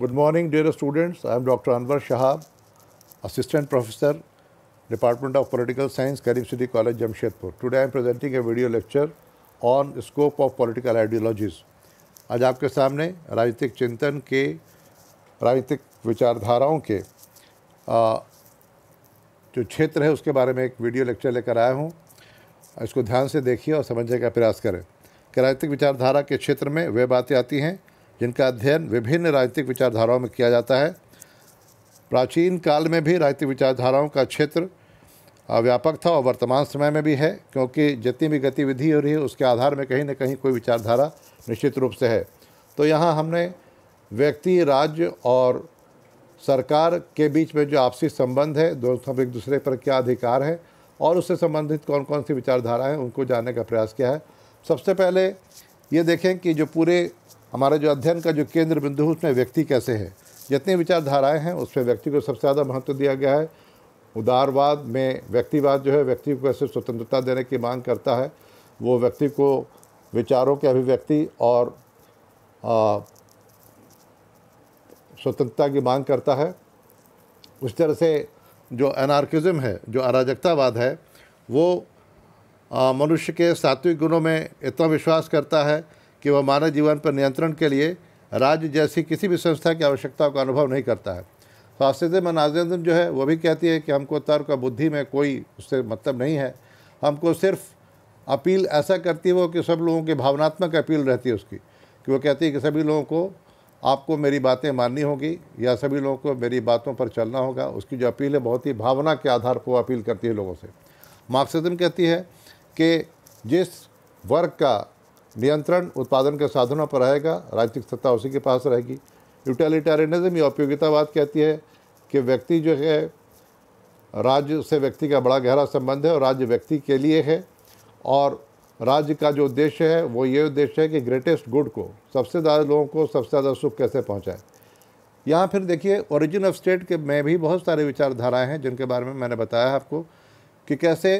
good morning dear students I am doctor Anwar Shahab assistant professor department of political science Karim city college Jamshedpur today I am presenting a video lecture on scope of political ideologies आज आपके सामने राजनीतिक चिंतन के राजनीतिक विचारधाराओं के आ, जो क्षेत्र है उसके बारे में एक वीडियो लेक्चर लेकर आया हूँ इसको ध्यान से देखिए और समझने का प्रयास करें कि राजनीतिक विचारधारा के क्षेत्र में वे बातें आती हैं जिनका अध्ययन विभिन्न राजनीतिक विचारधाराओं में किया जाता है प्राचीन काल में भी राजनीतिक विचारधाराओं का क्षेत्र व्यापक था और वर्तमान समय में भी है क्योंकि जितनी भी गतिविधि हो रही है उसके आधार में कहीं ना कहीं कोई विचारधारा निश्चित रूप से है तो यहाँ हमने व्यक्ति राज्य और सरकार के बीच में जो आपसी संबंध है दोनों एक दूसरे पर क्या अधिकार है और उससे संबंधित कौन कौन सी विचारधारा है उनको जानने का प्रयास किया है सबसे पहले ये देखें कि जो पूरे हमारा जो अध्ययन का जो केंद्र बिंदु है उसमें व्यक्ति कैसे है जितनी विचारधाराएं हैं उसमें व्यक्ति को सबसे ज़्यादा महत्व दिया गया है उदारवाद में व्यक्तिवाद जो है व्यक्ति को कैसे स्वतंत्रता देने की मांग करता है वो व्यक्ति को विचारों के अभिव्यक्ति और स्वतंत्रता की मांग करता है उस तरह से जो अनार्किज़म है जो अराजकतावाद है वो मनुष्य के सात्विक गुणों में इतना विश्वास करता है कि वह मानव जीवन पर नियंत्रण के लिए राज्य जैसी किसी भी संस्था की आवश्यकता का अनुभव नहीं करता है फासद तो मनाजम जो है वो भी कहती है कि हमको तर्क और बुद्धि में कोई उससे मतलब नहीं है हमको सिर्फ अपील ऐसा करती है वो कि सब लोगों की भावनात्मक अपील रहती है उसकी कि वो कहती है कि सभी लोगों को आपको मेरी बातें माननी होगी या सभी लोगों को मेरी बातों पर चलना होगा उसकी जो अपील है बहुत ही भावना के आधार पर अपील करती है लोगों से मार्क्सिज्म कहती है कि जिस वर्ग का नियंत्रण उत्पादन के साधनों पर रहेगा राजनीतिक सत्ता उसी के पास रहेगी यूटिलिटेरियनिज्म या उपयोगितावाद कहती है कि व्यक्ति जो है राज्य से व्यक्ति का बड़ा गहरा संबंध है और राज्य व्यक्ति के लिए है और राज्य का जो उद्देश्य है वो ये उद्देश्य है कि ग्रेटेस्ट गुड को सबसे ज़्यादा लोगों को सबसे ज़्यादा सुख कैसे पहुँचाए यहाँ फिर देखिए ओरिजिन ऑफ स्टेट के में भी बहुत सारे विचारधाराएँ हैं जिनके बारे में मैंने बताया आपको कि कैसे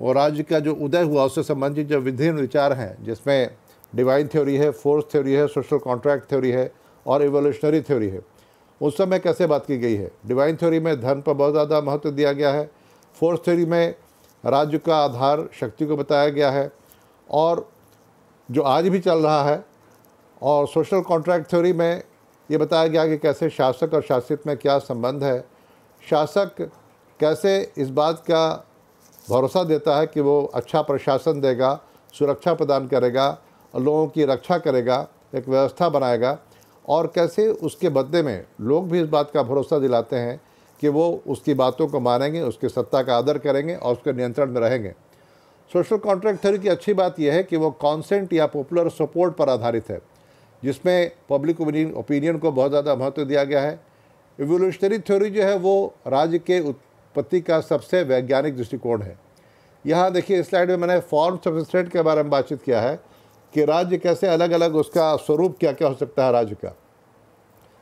वो राज्य का जो उदय हुआ उससे संबंधित जो विभिन्न विचार हैं जिसमें डिवाइन थ्योरी है फोर्स थ्योरी है सोशल कॉन्ट्रैक्ट थ्योरी है और एवोल्यूशनरी थ्योरी है उस समय कैसे बात की गई है डिवाइन थ्योरी में धर्म पर बहुत ज़्यादा महत्व दिया गया है फोर्स थ्योरी में राज्य का आधार शक्ति को बताया गया है और जो आज भी चल रहा है और सोशल कॉन्ट्रैक्ट थ्योरी में ये बताया गया कि कैसे शासक और शासित में क्या संबंध है शासक कैसे इस बात का भरोसा देता है कि वो अच्छा प्रशासन देगा सुरक्षा प्रदान करेगा लोगों की रक्षा करेगा एक व्यवस्था बनाएगा और कैसे उसके बदले में लोग भी इस बात का भरोसा दिलाते हैं कि वो उसकी बातों को मानेंगे उसकी सत्ता का आदर करेंगे और उसके नियंत्रण में रहेंगे सोशल कॉन्ट्रैक्ट थ्योरी की अच्छी बात यह है कि वो कॉन्सेंट या पॉपुलर सपोर्ट पर आधारित है जिसमें पब्लिक ओपिनियन को बहुत ज़्यादा महत्व दिया गया है इवोल्यूशनरी थ्योरी जो है वो राज्य के उत्पत्ति का सबसे वैज्ञानिक दृष्टिकोण है यहाँ देखिए इस स्लाइड में मैंने फॉर्म स्टेट के बारे में बातचीत किया है कि राज्य कैसे अलग अलग उसका स्वरूप क्या क्या हो सकता है राज्य का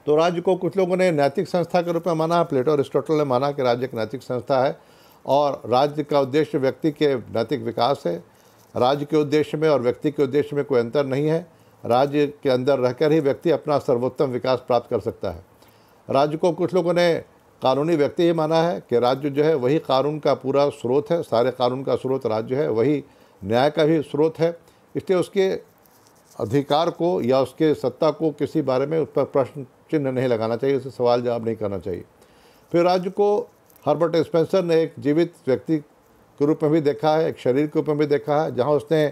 तो राज्य को कुछ लोगों ने नैतिक संस्था के रूप में माना प्लेटो अरिस्टोटल ने माना कि राज्य एक नैतिक संस्था है और राज्य का उद्देश्य व्यक्ति के नैतिक विकास है राज्य के उद्देश्य में और व्यक्ति के उद्देश्य में कोई अंतर नहीं है राज्य के अंदर रहकर ही व्यक्ति अपना सर्वोत्तम विकास प्राप्त कर सकता है राज्य को कुछ लोगों ने कानूनी व्यक्ति ही माना है कि राज्य जो है वही कानून का पूरा स्रोत है सारे कानून का स्रोत राज्य है वही न्याय का भी स्रोत है इसलिए उसके अधिकार को या उसके सत्ता को किसी बारे में उस पर प्रश्न चिन्ह नहीं लगाना चाहिए उसे सवाल जवाब नहीं करना चाहिए फिर राज्य को हर्बर्ट स्पेंसर ने एक जीवित व्यक्ति के रूप में भी देखा है एक शरीर के रूप में भी देखा है जहाँ उसने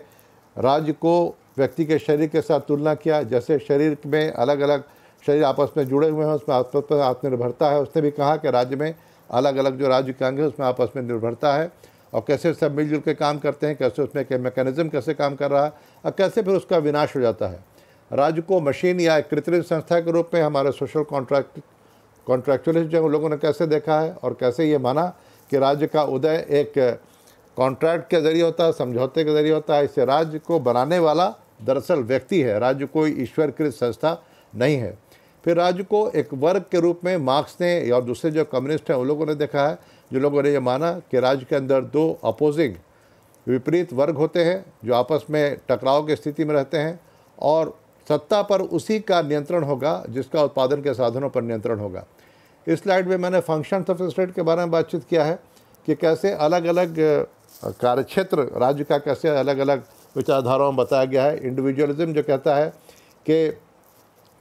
राज्य को व्यक्ति के शरीर के साथ तुलना किया जैसे शरीर में अलग अलग शरीर आपस में जुड़े हुए हैं उसमें आपस में आत्मनिर्भरता है उसने भी कहा कि राज्य में अलग अलग जो राज्य कहेंगे उसमें आपस में निर्भरता है और कैसे सब मिलजुल के काम करते हैं कैसे उसमें के मैकेनिज़्म कैसे काम कर रहा है और कैसे फिर उसका विनाश हो जाता है राज्य को मशीन या कृत्रिम संस्था के रूप में हमारे सोशल कॉन्ट्रैक्ट कॉन्ट्रैक्चुअलिस्ट जो लोगों ने कैसे देखा है और कैसे ये माना कि राज्य का उदय एक कॉन्ट्रैक्ट के ज़रिए होता है समझौते के ज़रिए होता है इससे राज्य को बनाने वाला दरअसल व्यक्ति है राज्य कोई ईश्वरकृत संस्था नहीं है फिर राज्य को एक वर्ग के रूप में मार्क्स ने और दूसरे जो कम्युनिस्ट हैं उन लोगों ने देखा है जो लोगों ने ये माना कि राज्य के अंदर दो अपोजिंग विपरीत वर्ग होते हैं जो आपस में टकराव की स्थिति में रहते हैं और सत्ता पर उसी का नियंत्रण होगा जिसका उत्पादन के साधनों पर नियंत्रण होगा इस स्लाइड में मैंने फंक्शन ऑफ स्टेट के बारे में बातचीत किया है कि कैसे अलग अलग कार्यक्षेत्र राज्य का कैसे अलग अलग विचारधाराओं में बताया गया है इंडिविजुअलिज्म जो कहता है कि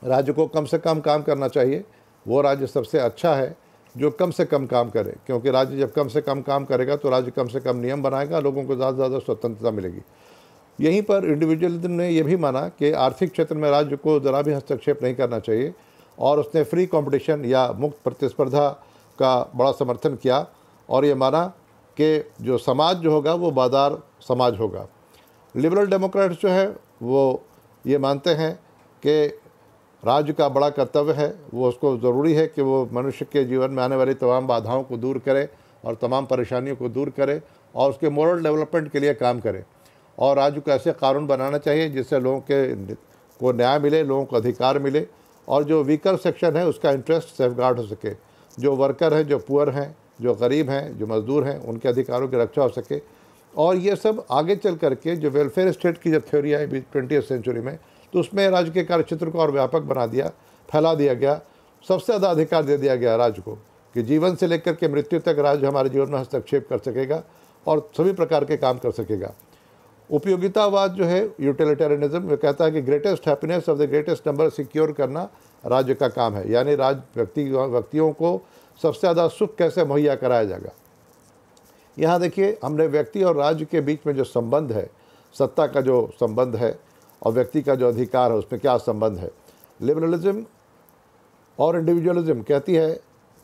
राज्य को कम से कम काम करना चाहिए वो राज्य सबसे अच्छा है जो कम से कम काम करे क्योंकि राज्य जब कम से कम काम करेगा तो राज्य कम से कम नियम बनाएगा लोगों को ज़्यादा से ज़्यादा स्वतंत्रता मिलेगी यहीं पर इंडिविजुअलिज्म ने यह भी माना कि आर्थिक क्षेत्र में राज्य को ज़रा भी हस्तक्षेप नहीं करना चाहिए और उसने फ्री कंपटीशन या मुक्त प्रतिस्पर्धा का बड़ा समर्थन किया और ये माना कि जो समाज जो होगा वो बाजार समाज होगा लिबरल डेमोक्रेट्स जो है वो ये मानते हैं कि राज्य का बड़ा कर्तव्य है वो उसको ज़रूरी है कि वो मनुष्य के जीवन में आने वाली तमाम बाधाओं को दूर करे और तमाम परेशानियों को दूर करे और उसके मॉरल डेवलपमेंट के लिए काम करे और राज्य को ऐसे कानून बनाना चाहिए जिससे लोगों के को न्याय मिले लोगों को अधिकार मिले और जो वीकर सेक्शन है उसका इंटरेस्ट सेफ गार्ड हो सके जो वर्कर हैं जो पुअर हैं जो गरीब हैं जो मज़दूर हैं उनके अधिकारों की रक्षा हो सके और ये सब आगे चल करके जो वेलफेयर स्टेट की जब थ्योरी आई ट्वेंटी सेंचुरी में तो उसमें राज्य के कार्यक्षेत्र को और व्यापक बना दिया फैला दिया गया सबसे ज़्यादा अधिकार दे दिया गया राज्य को कि जीवन से लेकर के मृत्यु तक राज्य हमारे जीवन में हस्तक्षेप कर सकेगा और सभी प्रकार के काम कर सकेगा उपयोगितावाद जो है यूटिलिटेरियनिज्म वो कहता है कि greatest happiness of the greatest number secure करना राज्य का काम है यानी राज्य व्यक्ति व्यक्तियों को सबसे ज़्यादा सुख कैसे मुहैया कराया जाएगा यहाँ देखिए हमने व्यक्ति और राज्य के बीच में जो संबंध है सत्ता का जो संबंध है और व्यक्ति का जो अधिकार है उसमें क्या संबंध है लिबरलिज्म और इंडिविजुअलिज्म कहती है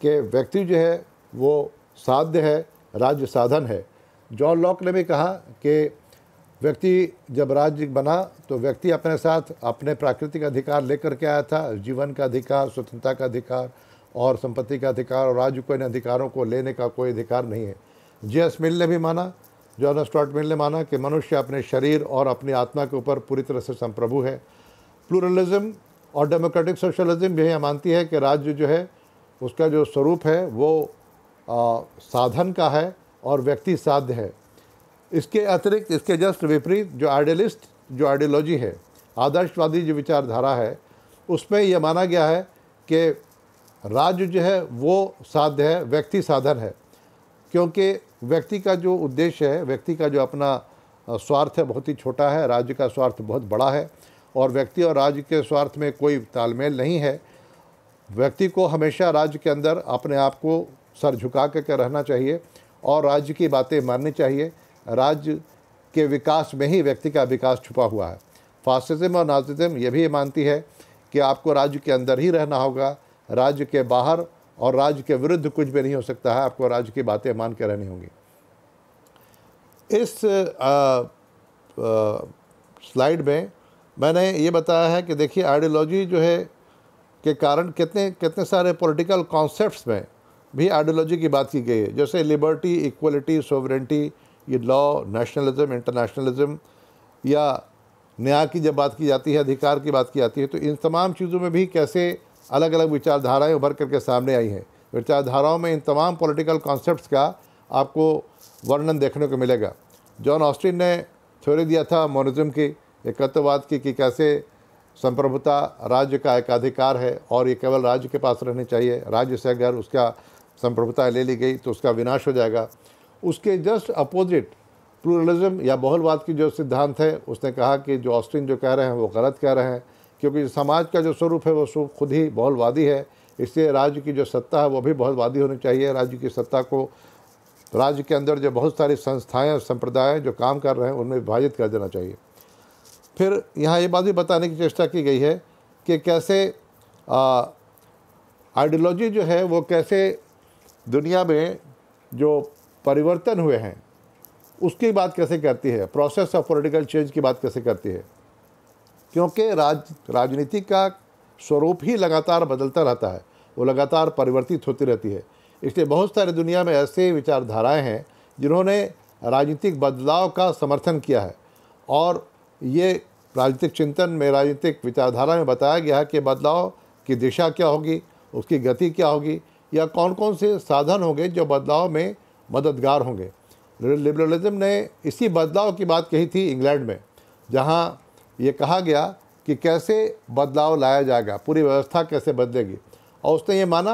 कि व्यक्ति जो है वो साध्य है राज्य साधन है जॉन लॉक ने भी कहा कि व्यक्ति जब राज्य बना तो व्यक्ति अपने साथ अपने प्राकृतिक अधिकार लेकर के आया था जीवन का अधिकार स्वतंत्रता का अधिकार और संपत्ति का अधिकार और राज्य को इन अधिकारों को लेने का कोई अधिकार नहीं है जेस मिल ने भी माना जॉन स्टॉट मिल ने माना कि मनुष्य अपने शरीर और अपनी आत्मा के ऊपर पूरी तरह से संप्रभु है प्लूरलिज्म और डेमोक्रेटिक सोशलिज्म यह मानती है कि राज्य जो है उसका जो स्वरूप है वो आ, साधन का है और व्यक्ति साध्य है इसके अतिरिक्त इसके जस्ट विपरीत जो आइडियलिस्ट जो आइडियोलॉजी है आदर्शवादी जो विचारधारा है उसमें यह माना गया है कि राज्य जो है वो साध्य है व्यक्ति साधन है क्योंकि व्यक्ति का जो उद्देश्य है व्यक्ति का जो अपना स्वार्थ है बहुत ही छोटा है राज्य का स्वार्थ बहुत बड़ा है और व्यक्ति और राज्य के स्वार्थ में कोई तालमेल नहीं है व्यक्ति को हमेशा राज्य के अंदर अपने आप को सर झुका कर के रहना चाहिए और राज्य की बातें माननी चाहिए राज्य के विकास में ही व्यक्ति का विकास छुपा हुआ है फासिज्म और नाजिज्म यह भी मानती है कि आपको राज्य के अंदर ही रहना होगा राज्य के बाहर और राज्य के विरुद्ध कुछ भी नहीं हो सकता है आपको राज्य की बातें मान के रहनी होंगी इस आ, आ, स्लाइड में मैंने ये बताया है कि देखिए आइडियोलॉजी जो है के कारण कितने कितने सारे पॉलिटिकल कॉन्सेप्ट्स में भी आइडियोलॉजी की बात की गई है जैसे लिबर्टी इक्वलिटी सोवरेंटी ये लॉ नेशनलिज्म इंटरनेशनलिज्म या न्याय की जब बात की जाती है अधिकार की बात की जाती है तो इन तमाम चीज़ों में भी कैसे अलग अलग विचारधाराएं उभर करके सामने आई हैं विचारधाराओं में इन तमाम पॉलिटिकल कॉन्सेप्ट्स का आपको वर्णन देखने को मिलेगा जॉन ऑस्टिन ने थ्योरी दिया था मोनिज्म की एकत्ववाद की कि कैसे संप्रभुता राज्य का एकाधिकार है और ये केवल राज्य के पास रहनी चाहिए राज्य से अगर उसका संप्रभुता ले ली गई तो उसका विनाश हो जाएगा उसके जस्ट अपोजिट प्लूरलिज्म या बहुलवाद की जो सिद्धांत है उसने कहा कि जो ऑस्टिन जो कह रहे हैं वो गलत कह रहे हैं क्योंकि समाज का जो स्वरूप है वो खुद ही बहुलवादी है इसलिए राज्य की जो सत्ता है वो भी बहुलवादी होनी चाहिए राज्य की सत्ता को राज्य के अंदर जो बहुत सारी संस्थाएं और संप्रदाय जो काम कर रहे हैं उनमें विभाजित कर देना चाहिए फिर यहाँ ये बात भी बताने की चेष्टा की गई है कि कैसे आइडियोलॉजी जो है वो कैसे दुनिया में जो परिवर्तन हुए हैं उसकी बात कैसे करती है प्रोसेस ऑफ पॉलिटिकल चेंज की बात कैसे करती है क्योंकि राज राजनीति का स्वरूप ही लगातार बदलता रहता है वो लगातार परिवर्तित होती रहती है इसलिए बहुत सारी दुनिया में ऐसे विचारधाराएं हैं जिन्होंने राजनीतिक बदलाव का समर्थन किया है और ये राजनीतिक चिंतन में राजनीतिक विचारधारा में बताया गया है कि बदलाव की दिशा क्या होगी उसकी गति क्या होगी या कौन कौन से साधन होंगे जो बदलाव में मददगार होंगे लिबरलिज्म ने इसी बदलाव की बात कही थी इंग्लैंड में जहाँ ये कहा गया कि कैसे बदलाव लाया जाएगा पूरी व्यवस्था कैसे बदलेगी और उसने ये माना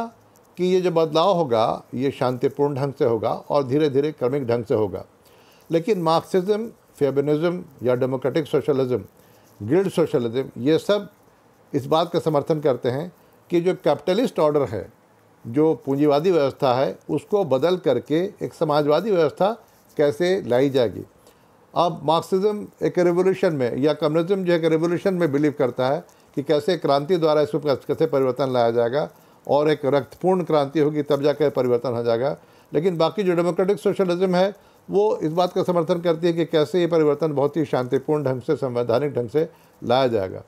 कि ये जो बदलाव होगा ये शांतिपूर्ण ढंग से होगा और धीरे धीरे क्रमिक ढंग से होगा लेकिन मार्क्सिज्म फेबनिज़म या डेमोक्रेटिक सोशलिज्म ग्रिड सोशलिज्म ये सब इस बात का समर्थन करते हैं कि जो कैपिटलिस्ट ऑर्डर है जो पूंजीवादी व्यवस्था है उसको बदल करके एक समाजवादी व्यवस्था कैसे लाई जाएगी अब मार्क्सिज्म एक रिवोल्यूशन में या कम्युनिज्म जो है एक रेवोल्यूशन में बिलीव करता है कि कैसे क्रांति द्वारा इसको कैसे परिवर्तन लाया जाएगा और एक रक्तपूर्ण क्रांति होगी तब जाकर परिवर्तन हो जाएगा लेकिन बाकी जो डेमोक्रेटिक सोशलिज्म है वो इस बात का समर्थन करती है कि कैसे ये परिवर्तन बहुत ही शांतिपूर्ण ढंग से संवैधानिक ढंग से लाया जाएगा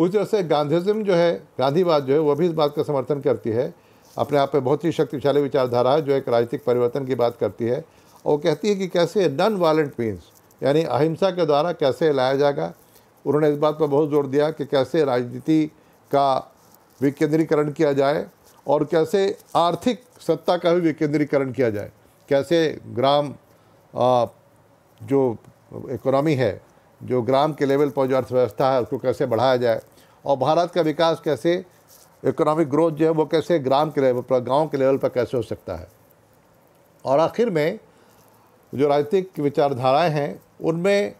उस तरह से गांधीज्म जो है गांधीवाद जो है वह भी इस बात का समर्थन करती है अपने आप में बहुत ही शक्तिशाली विचारधारा है जो एक राजनीतिक परिवर्तन की बात करती है और कहती है कि कैसे नॉन वायलेंट मीन्स यानी अहिंसा के द्वारा कैसे लाया जाएगा उन्होंने इस बात पर बहुत जोर दिया कि कैसे राजनीति का विकेंद्रीकरण किया जाए और कैसे आर्थिक सत्ता का भी विकेंद्रीकरण किया जाए कैसे ग्राम आ, जो इकोनॉमी है जो ग्राम के लेवल पर जो अर्थव्यवस्था है उसको कैसे बढ़ाया जाए और भारत का विकास कैसे इकोनॉमिक ग्रोथ जो है वो कैसे ग्राम के लेवल पर गांव के लेवल पर कैसे हो सकता है और आखिर में जो राजनीतिक विचारधाराएं हैं उनमें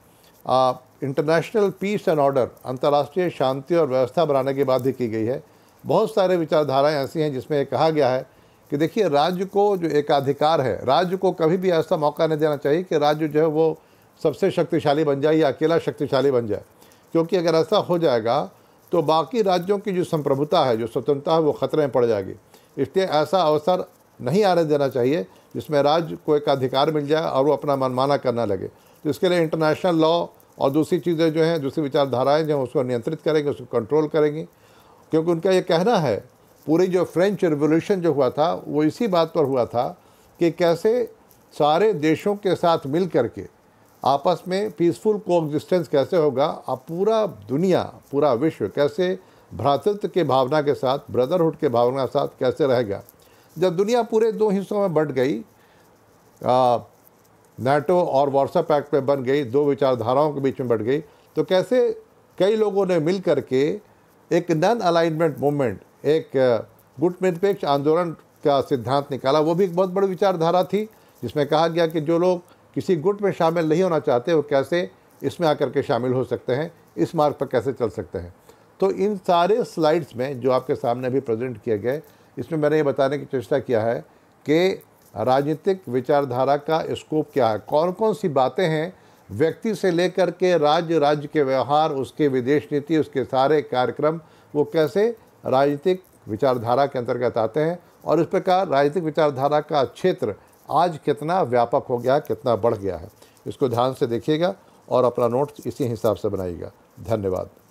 इंटरनेशनल पीस एंड ऑर्डर अंतर्राष्ट्रीय शांति और व्यवस्था बनाने की बात भी की गई है बहुत सारे विचारधाराएं ऐसी हैं जिसमें कहा गया है कि देखिए राज्य को जो एकाधिकार है राज्य को कभी भी ऐसा मौका नहीं देना चाहिए कि राज्य जो है वो सबसे शक्तिशाली बन जाए या अकेला शक्तिशाली बन जाए क्योंकि अगर ऐसा हो जाएगा तो बाकी राज्यों की जो संप्रभुता है जो स्वतंत्रता है वो ख़तरे में पड़ जाएगी इसलिए ऐसा अवसर नहीं आने देना चाहिए जिसमें राज्य को एकाधिकार मिल जाए और वो अपना मनमाना करना लगे तो इसके लिए इंटरनेशनल लॉ और दूसरी चीज़ें जो हैं दूसरी विचारधाराएं जो हैं उसको नियंत्रित करेंगे उसको कंट्रोल करेंगी क्योंकि उनका ये कहना है पूरी जो फ्रेंच रिवोल्यूशन जो हुआ था वो इसी बात पर हुआ था कि कैसे सारे देशों के साथ मिल करके आपस में पीसफुल को कैसे होगा और पूरा दुनिया पूरा विश्व कैसे भ्रातृत्व के भावना के साथ ब्रदरहुड के भावना के साथ कैसे रहेगा जब दुनिया पूरे दो हिस्सों में बढ़ गई नाटो और वार्सा पैक्ट पे बन गई दो विचारधाराओं के बीच में बढ़ गई तो कैसे कई लोगों ने मिल के एक नन अलाइनमेंट मूवमेंट एक गुट निरपेक्ष आंदोलन का सिद्धांत निकाला वो भी एक बहुत बड़ी विचारधारा थी जिसमें कहा गया कि जो लोग किसी गुट में शामिल नहीं होना चाहते वो कैसे इसमें आकर के शामिल हो सकते हैं इस मार्ग पर कैसे चल सकते हैं तो इन सारे स्लाइड्स में जो आपके सामने अभी प्रेजेंट किए गए इसमें मैंने ये बताने की चेष्टा किया है कि राजनीतिक विचारधारा का स्कोप क्या है कौन कौन सी बातें हैं व्यक्ति से लेकर के राज्य राज्य के व्यवहार उसके विदेश नीति उसके सारे कार्यक्रम वो कैसे राजनीतिक विचारधारा के अंतर्गत आते हैं और इस प्रकार राजनीतिक विचारधारा का क्षेत्र आज कितना व्यापक हो गया कितना बढ़ गया है इसको ध्यान से देखिएगा और अपना नोट्स इसी हिसाब से बनाइएगा धन्यवाद